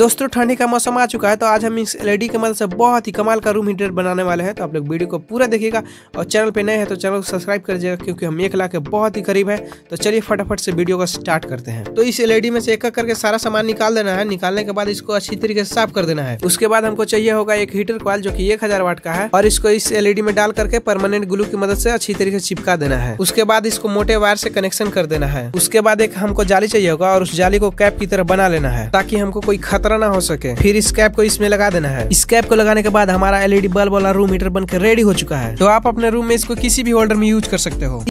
दोस्तों ठंडी का मौसम आ चुका है तो आज हम इस एलईडी e के मदद से बहुत ही कमाल का रूम हीटर बनाने वाले हैं तो आप लोग वीडियो को पूरा देखिएगा और चैनल पे नए हैं तो चैनल को सब्सक्राइब कर दीजिएगा क्योंकि हम एक लाख के बहुत ही करीब है तो चलिए फटाफट से वीडियो को स्टार्ट करते हैं तो इस एलईडी e में से एक करके सारा सामान निकाल देना है निकालने के बाद इसको अच्छी तरीके से साफ कर देना है उसके बाद हमको चाहिए होगा एक हीटर क्वाल जो की एक वाट का है और इसको इस एलईडी e में डाल करके परमानेंट ग्लू की मदद से अच्छी तरीके से चिपका देना है उसके बाद इसको मोटे वायर से कनेक्शन कर देना है उसके बाद एक हमको जाली चाहिए होगा और उस जाली को कैप की तरह बना लेना है ताकि हमको कोई खतरा खतरा ना हो सके फिर इस कैप को इसमें लगा देना है इस कैप को लगाने के बाद हमारा एलईडी बल्ब वाला रूम मीटर बनकर रेडी हो चुका है तो आप अपने रूम में इसको किसी भी होल्डर में यूज कर सकते हो